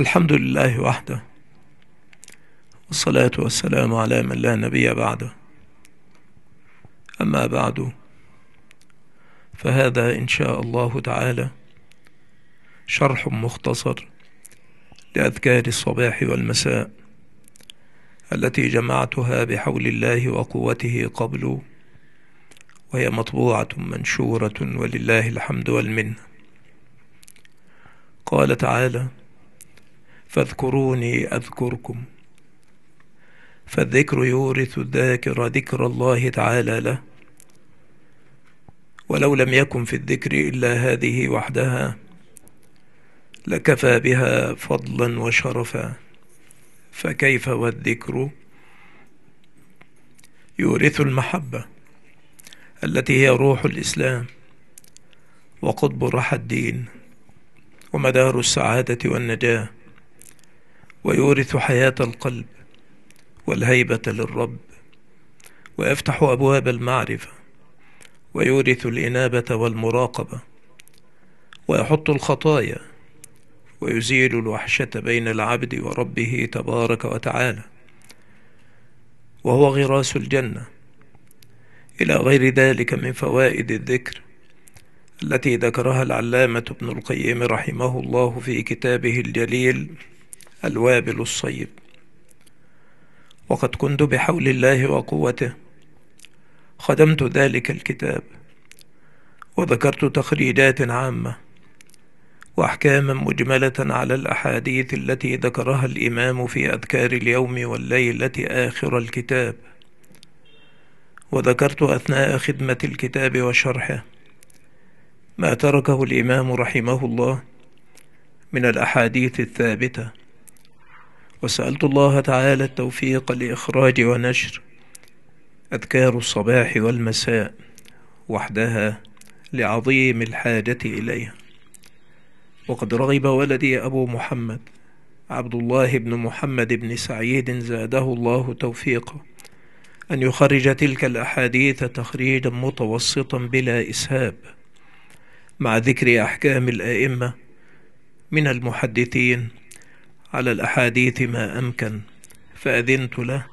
الحمد لله وحده والصلاة والسلام على من لا نبي بعده أما بعد فهذا إن شاء الله تعالى شرح مختصر لأذكار الصباح والمساء التي جمعتها بحول الله وقوته قبل وهي مطبوعة منشورة ولله الحمد والمنة قال تعالى فاذكروني أذكركم فالذكر يورث الذاكر ذكر الله تعالى له ولو لم يكن في الذكر إلا هذه وحدها لكفى بها فضلا وشرفا فكيف والذكر يورث المحبة التي هي روح الإسلام وقطب رحى الدين ومدار السعادة والنجاة ويورث حياة القلب والهيبة للرب ويفتح أبواب المعرفة ويورث الإنابة والمراقبة ويحط الخطايا ويزيل الوحشة بين العبد وربه تبارك وتعالى وهو غراس الجنة إلى غير ذلك من فوائد الذكر التي ذكرها العلامة ابن القيم رحمه الله في كتابه الجليل الوابل الصيب وقد كنت بحول الله وقوته خدمت ذلك الكتاب وذكرت تخريجات عامة وأحكاما مجملة على الأحاديث التي ذكرها الإمام في أذكار اليوم والليلة آخر الكتاب وذكرت أثناء خدمة الكتاب وشرحه ما تركه الإمام رحمه الله من الأحاديث الثابتة وسألت الله تعالى التوفيق لإخراج ونشر أذكار الصباح والمساء وحدها لعظيم الحاجة إليها وقد رغب ولدي أبو محمد عبد الله بن محمد بن سعيد زاده الله توفيقا أن يخرج تلك الأحاديث تخريجا متوسطا بلا إسهاب مع ذكر أحكام الآئمة من المحدثين على الأحاديث ما أمكن فأذنت له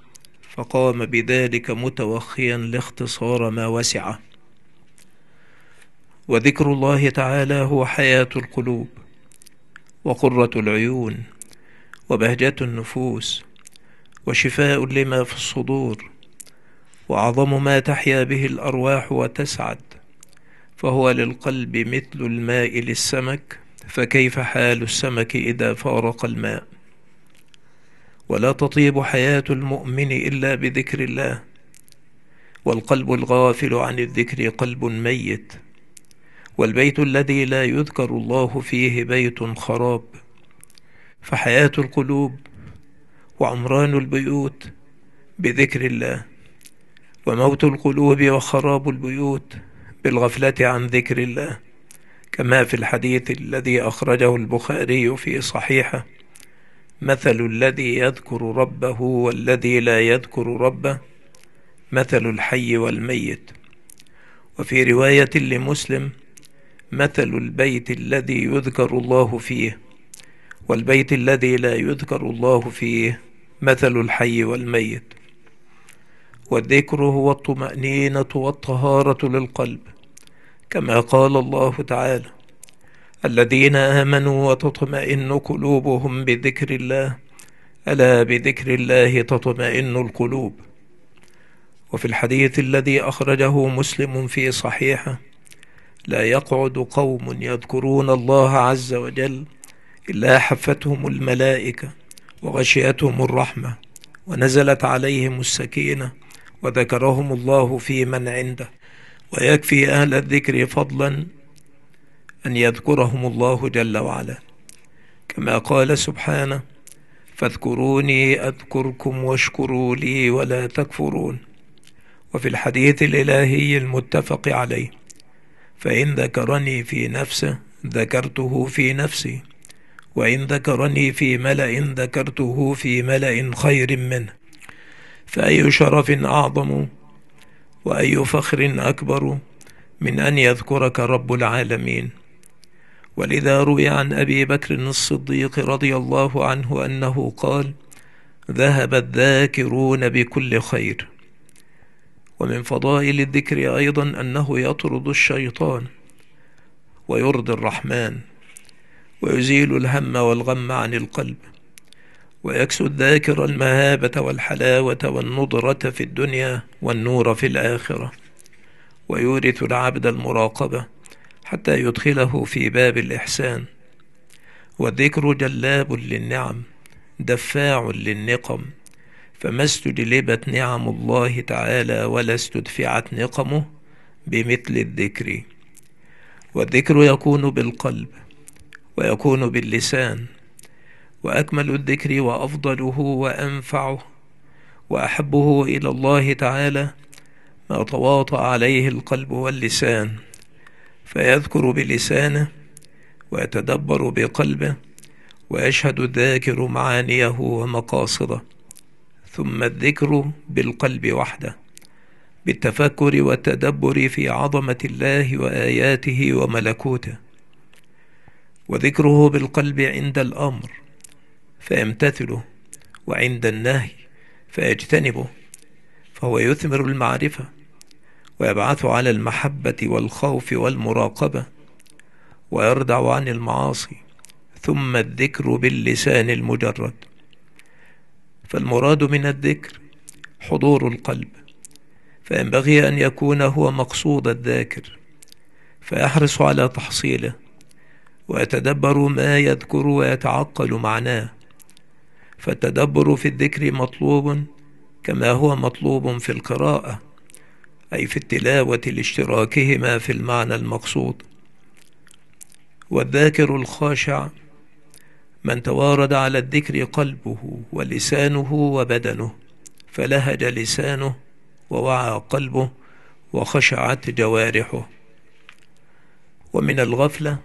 فقام بذلك متوخيا لاختصار ما وسعه وذكر الله تعالى هو حياة القلوب وقرة العيون وبهجة النفوس وشفاء لما في الصدور وأعظم ما تحيا به الأرواح وتسعد فهو للقلب مثل الماء للسمك فكيف حال السمك إذا فارق الماء ولا تطيب حياة المؤمن إلا بذكر الله والقلب الغافل عن الذكر قلب ميت والبيت الذي لا يذكر الله فيه بيت خراب فحياة القلوب وعمران البيوت بذكر الله وموت القلوب وخراب البيوت بالغفلة عن ذكر الله كما في الحديث الذي أخرجه البخاري في صحيحه مثل الذي يذكر ربه والذي لا يذكر ربه مثل الحي والميت وفي رواية لمسلم مثل البيت الذي يذكر الله فيه والبيت الذي لا يذكر الله فيه مثل الحي والميت والذكر هو الطمأنينة والطهارة للقلب كما قال الله تعالى الذين آمنوا وتطمئن قلوبهم بذكر الله ألا بذكر الله تطمئن القلوب وفي الحديث الذي أخرجه مسلم في صحيحه لا يقعد قوم يذكرون الله عز وجل إلا حفتهم الملائكة وغشيتهم الرحمة ونزلت عليهم السكينة وذكرهم الله في من عنده ويكفي أهل الذكر فضلا أن يذكرهم الله جل وعلا كما قال سبحانه فاذكروني أذكركم واشكروا لي ولا تكفرون وفي الحديث الإلهي المتفق عليه فإن ذكرني في نفسه ذكرته في نفسي وإن ذكرني في ملأ ذكرته في ملأ خير منه فأي شرف أعظم وأي فخر أكبر من أن يذكرك رب العالمين ولذا روي عن أبي بكر الصديق رضي الله عنه أنه قال ذهب الذاكرون بكل خير ومن فضائل الذكر أيضا أنه يطرد الشيطان ويرضي الرحمن ويزيل الهم والغم عن القلب ويكسو الذاكر المهابة والحلاوة والنضرة في الدنيا والنور في الآخرة ويورث العبد المراقبة حتى يدخله في باب الإحسان والذكر جلاب للنعم دفاع للنقم فما استجلبت نعم الله تعالى ولا استدفعت نقمه بمثل الذكر والذكر يكون بالقلب ويكون باللسان وأكمل الذكر وأفضله وأنفعه وأحبه إلى الله تعالى ما تواطأ عليه القلب واللسان فيذكر بلسانه ويتدبر بقلبه ويشهد الذاكر معانيه ومقاصده ثم الذكر بالقلب وحده بالتفكر والتدبر في عظمة الله وآياته وملكوته وذكره بالقلب عند الأمر فيمتثله وعند النهي فيجتنبه فهو يثمر المعرفة ويبعث على المحبة والخوف والمراقبة ويردع عن المعاصي ثم الذكر باللسان المجرد فالمراد من الذكر حضور القلب فينبغي أن يكون هو مقصود الذاكر فيحرص على تحصيله ويتدبر ما يذكر ويتعقل معناه فالتدبر في الذكر مطلوب كما هو مطلوب في القراءه أي في التلاوة لاشتراكهما في المعنى المقصود والذاكر الخاشع من توارد على الذكر قلبه ولسانه وبدنه فلهج لسانه ووعى قلبه وخشعت جوارحه ومن الغفلة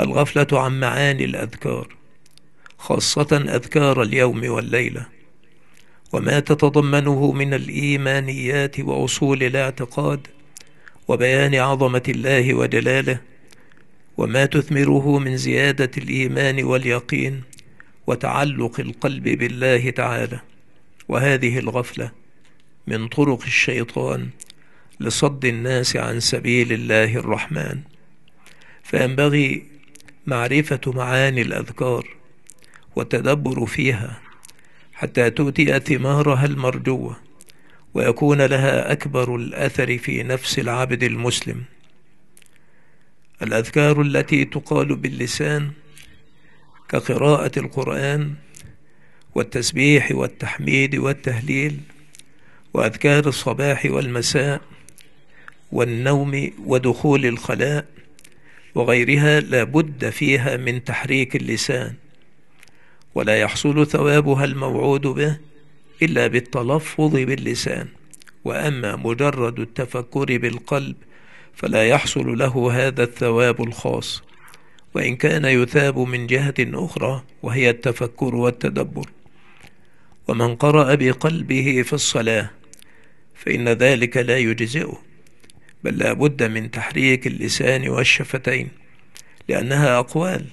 الغفلة عن معاني الأذكار خاصة أذكار اليوم والليلة وما تتضمنه من الإيمانيات وأصول الاعتقاد وبيان عظمة الله وجلاله وما تثمره من زيادة الإيمان واليقين وتعلق القلب بالله تعالى وهذه الغفلة من طرق الشيطان لصد الناس عن سبيل الله الرحمن فينبغي معرفة معاني الأذكار والتدبر فيها حتى تؤتي ثمارها المرجوة ويكون لها أكبر الأثر في نفس العبد المسلم الأذكار التي تقال باللسان كقراءة القرآن والتسبيح والتحميد والتهليل وأذكار الصباح والمساء والنوم ودخول الخلاء وغيرها لا بد فيها من تحريك اللسان ولا يحصل ثوابها الموعود به إلا بالتلفظ باللسان وأما مجرد التفكر بالقلب فلا يحصل له هذا الثواب الخاص وإن كان يثاب من جهة أخرى وهي التفكر والتدبر ومن قرأ بقلبه في الصلاة فإن ذلك لا يجزئه بل لا بد من تحريك اللسان والشفتين لأنها أقوال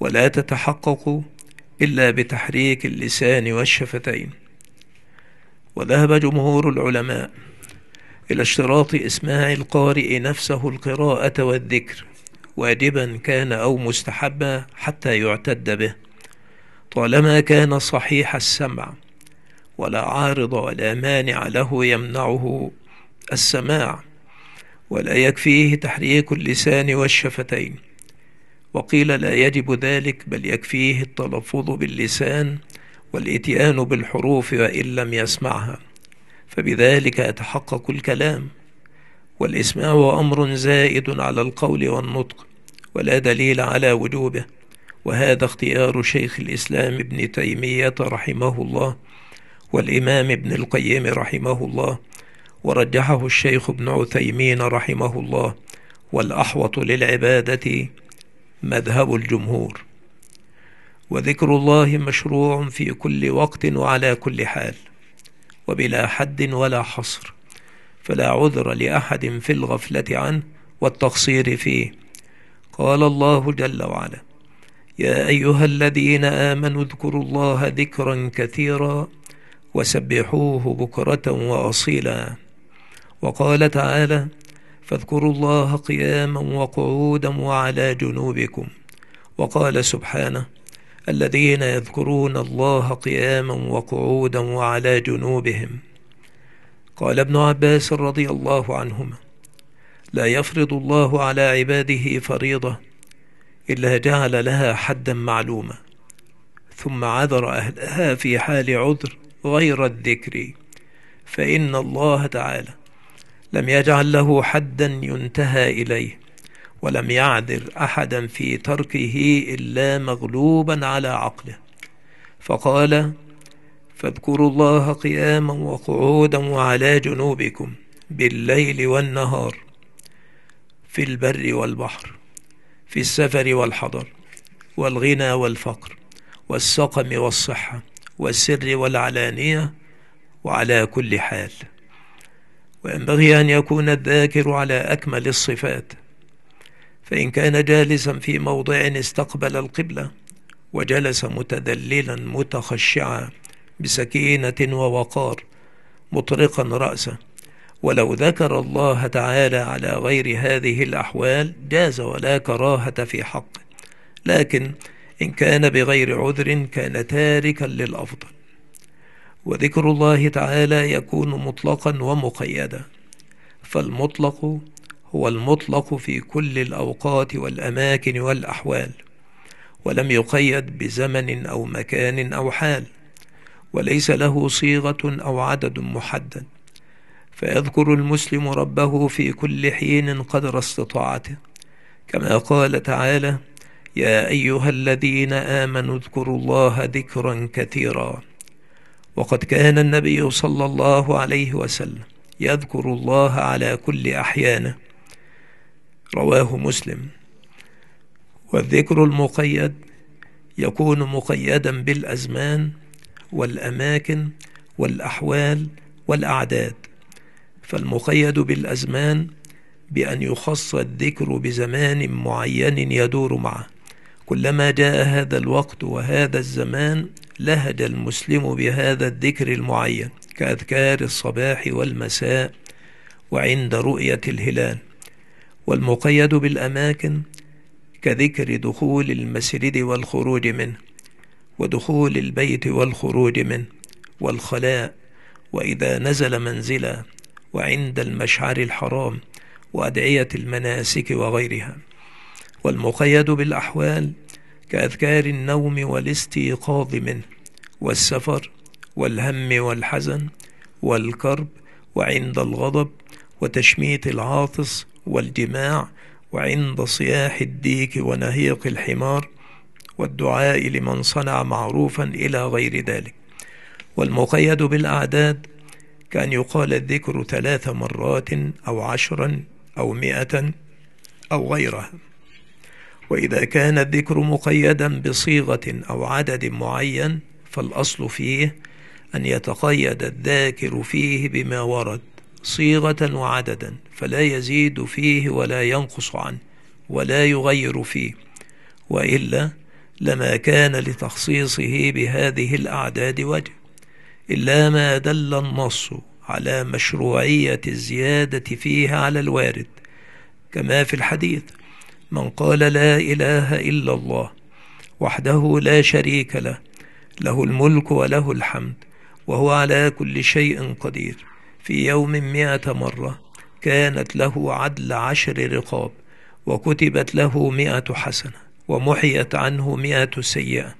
ولا تتحقق إلا بتحريك اللسان والشفتين وذهب جمهور العلماء إلى اشتراط إسماع القارئ نفسه القراءة والذكر واجبا كان أو مستحبا حتى يعتد به طالما كان صحيح السمع ولا عارض ولا مانع له يمنعه السماع ولا يكفيه تحريك اللسان والشفتين وقيل لا يجب ذلك بل يكفيه التلفظ باللسان والاتيان بالحروف وإن لم يسمعها فبذلك يتحقق الكلام والإسماع أمر زائد على القول والنطق ولا دليل على وجوبه وهذا اختيار شيخ الإسلام ابن تيمية رحمه الله والإمام ابن القيم رحمه الله ورجحه الشيخ ابن عثيمين رحمه الله والأحوط للعبادة مذهب الجمهور وذكر الله مشروع في كل وقت وعلى كل حال وبلا حد ولا حصر فلا عذر لأحد في الغفلة عنه والتقصير فيه قال الله جل وعلا يا أيها الذين آمنوا اذكروا الله ذكرا كثيرا وسبحوه بكرة وأصيلا وقال تعالى فاذكروا الله قياما وقعودا وعلى جنوبكم وقال سبحانه الذين يذكرون الله قياما وقعودا وعلى جنوبهم قال ابن عباس رضي الله عنهما لا يفرض الله على عباده فريضة إلا جعل لها حدا معلوما ثم عذر أهلها في حال عذر غير الذكر فإن الله تعالى لم يجعل له حدا ينتهى إليه ولم يعذر أحدا في تركه إلا مغلوبا على عقله فقال فاذكروا الله قياما وقعودا وعلى جنوبكم بالليل والنهار في البر والبحر في السفر والحضر والغنى والفقر والسقم والصحة والسر والعلانية وعلى كل حال وينبغي أن يكون الذاكر على أكمل الصفات فإن كان جالسا في موضع استقبل القبلة وجلس متذللا متخشعا بسكينة ووقار مطرقا رأسه ولو ذكر الله تعالى على غير هذه الأحوال جاز ولا كراهة في حقه لكن إن كان بغير عذر كان تاركا للأفضل وذكر الله تعالى يكون مطلقا ومقيدا فالمطلق هو المطلق في كل الأوقات والأماكن والأحوال ولم يقيد بزمن أو مكان أو حال وليس له صيغة أو عدد محدد فيذكر المسلم ربه في كل حين قدر استطاعته كما قال تعالى يا أيها الذين آمنوا اذكروا الله ذكرا كثيرا وقد كان النبي صلى الله عليه وسلم يذكر الله على كل أحيانه رواه مسلم والذكر المقيد يكون مقيدا بالأزمان والأماكن والأحوال والأعداد فالمقيد بالأزمان بأن يخص الذكر بزمان معين يدور معه كلما جاء هذا الوقت وهذا الزمان لهج المسلم بهذا الذكر المعين كأذكار الصباح والمساء وعند رؤية الهلال والمقيد بالأماكن كذكر دخول المسجد والخروج منه ودخول البيت والخروج منه والخلاء وإذا نزل منزلا وعند المشعر الحرام وأدعية المناسك وغيرها والمقيد بالأحوال كأذكار النوم والاستيقاظ منه والسفر والهم والحزن والكرب وعند الغضب وتشميت العاطس والجماع وعند صياح الديك ونهيق الحمار والدعاء لمن صنع معروفا إلى غير ذلك والمقيد بالأعداد كأن يقال الذكر ثلاث مرات أو عشرا أو مئة أو غيرها وإذا كان الذكر مقيدا بصيغة أو عدد معين فالأصل فيه أن يتقيد الذاكر فيه بما ورد صيغة وعددا فلا يزيد فيه ولا ينقص عنه ولا يغير فيه وإلا لما كان لتخصيصه بهذه الأعداد وجه إلا ما دل النص على مشروعية الزيادة فيها على الوارد كما في الحديث من قال لا إله إلا الله وحده لا شريك له له الملك وله الحمد وهو على كل شيء قدير في يوم مئة مرة كانت له عدل عشر رقاب وكتبت له مئة حسنة ومحيت عنه مئة سيئة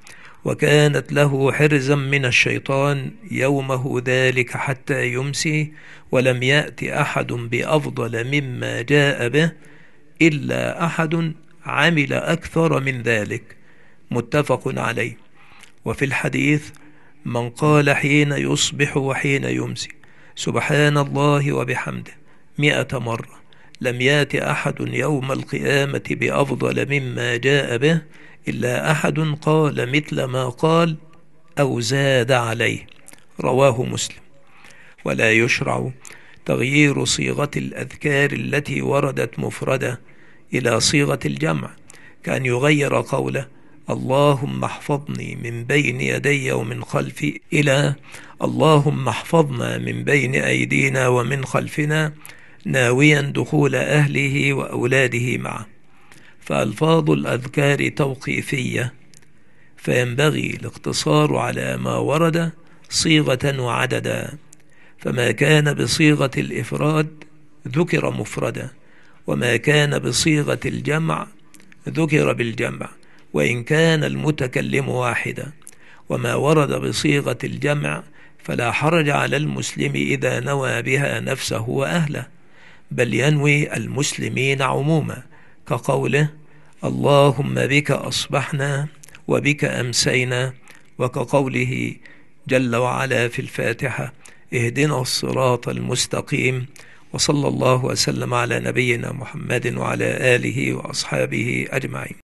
وكانت له حرزا من الشيطان يومه ذلك حتى يمسي ولم يأت أحد بأفضل مما جاء به إلا أحد عمل أكثر من ذلك متفق عليه وفي الحديث من قال حين يصبح وحين يمسي سبحان الله وبحمده مئة مرة لم يات أحد يوم القيامة بأفضل مما جاء به إلا أحد قال مثل ما قال أو زاد عليه رواه مسلم ولا يشرع تغيير صيغة الأذكار التي وردت مفردة إلى صيغة الجمع كأن يغير قوله اللهم احفظني من بين يدي ومن خلفي إلى اللهم احفظنا من بين أيدينا ومن خلفنا ناويا دخول أهله وأولاده معه فألفاظ الأذكار توقيفية فينبغي الاقتصار على ما ورد صيغة وعددا فما كان بصيغة الإفراد ذكر مفردا وما كان بصيغة الجمع ذكر بالجمع وإن كان المتكلم واحدا وما ورد بصيغة الجمع فلا حرج على المسلم إذا نوى بها نفسه وأهله بل ينوي المسلمين عموما كقوله اللهم بك أصبحنا وبك أمسينا وكقوله جل وعلا في الفاتحة اهدنا الصراط المستقيم وصلى الله وسلم على نبينا محمد وعلى آله وأصحابه أجمعين